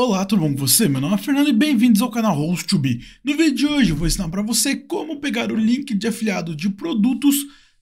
Olá, tudo bom com você? Meu nome é Fernando e bem-vindos ao canal host 2 No vídeo de hoje eu vou ensinar para você como pegar o link de afiliado de produtos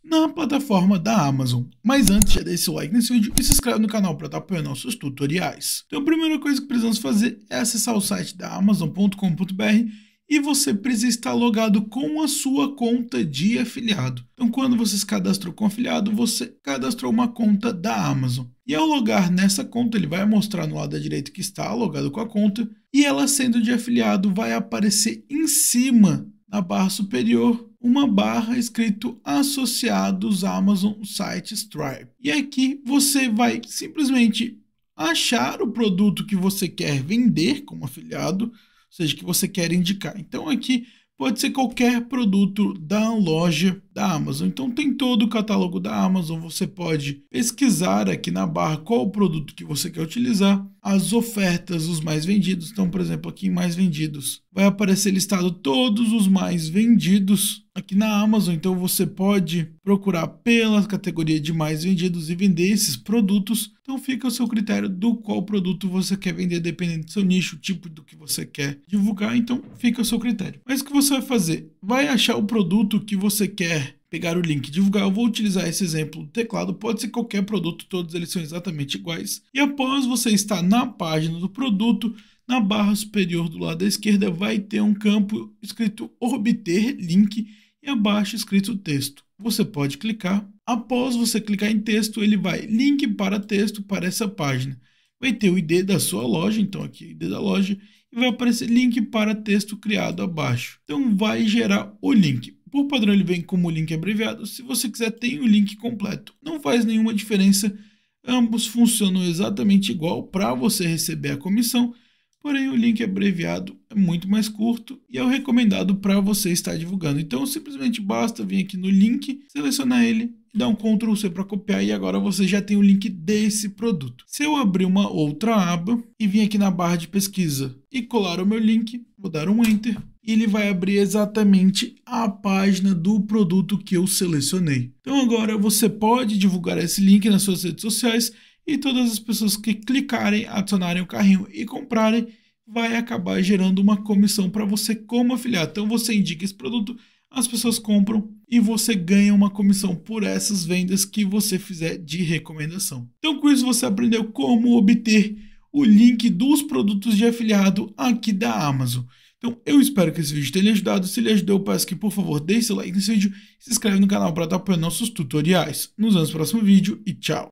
na plataforma da Amazon. Mas antes, já deixa seu like nesse vídeo e se inscreve no canal para estar tá apoiando nossos tutoriais. Então a primeira coisa que precisamos fazer é acessar o site da Amazon.com.br e você precisa estar logado com a sua conta de afiliado. Então, quando você se cadastrou com afiliado, você cadastrou uma conta da Amazon. E ao logar nessa conta, ele vai mostrar no lado da direita que está logado com a conta, e ela sendo de afiliado vai aparecer em cima, na barra superior, uma barra escrito associados Amazon Site Stripe. E aqui você vai simplesmente achar o produto que você quer vender como afiliado, seja, que você quer indicar. Então aqui pode ser qualquer produto da loja da Amazon. Então tem todo o catálogo da Amazon, você pode pesquisar aqui na barra qual o produto que você quer utilizar, as ofertas, os mais vendidos. Então, por exemplo, aqui em mais vendidos vai aparecer listado todos os mais vendidos aqui na Amazon. Então você pode procurar pela categoria de mais vendidos e vender esses produtos. Então fica ao seu critério do qual produto você quer vender, dependendo do seu nicho, tipo do que você quer divulgar. Então fica ao seu critério. Mas o que você vai fazer? Vai achar o produto que você quer pegar o link e divulgar. Eu vou utilizar esse exemplo do teclado, pode ser qualquer produto, todos eles são exatamente iguais. E após você estar na página do produto, na barra superior do lado da esquerda vai ter um campo escrito obter link e abaixo escrito o texto. Você pode clicar. Após você clicar em texto, ele vai link para texto para essa página. Vai ter o ID da sua loja, então aqui é ID da loja, e vai aparecer link para texto criado abaixo. Então vai gerar o link. Por padrão ele vem como link abreviado, se você quiser tem o link completo. Não faz nenhuma diferença, ambos funcionam exatamente igual para você receber a comissão, Porém, o link abreviado é muito mais curto e é o recomendado para você estar divulgando. Então, simplesmente basta vir aqui no link, selecionar ele dar um Ctrl C para copiar e agora você já tem o link desse produto. Se eu abrir uma outra aba e vir aqui na barra de pesquisa e colar o meu link, vou dar um Enter, e ele vai abrir exatamente a página do produto que eu selecionei. Então agora você pode divulgar esse link nas suas redes sociais e todas as pessoas que clicarem, adicionarem o carrinho e comprarem, vai acabar gerando uma comissão para você como afiliado. Então você indica esse produto, as pessoas compram e você ganha uma comissão por essas vendas que você fizer de recomendação. Então com isso você aprendeu como obter o link dos produtos de afiliado aqui da Amazon. Então eu espero que esse vídeo tenha ajudado. Se lhe ajudou, eu peço que por favor deixe seu like nesse vídeo, se inscreve no canal para estar apoiando nossos tutoriais. Nos vemos no próximo vídeo e tchau!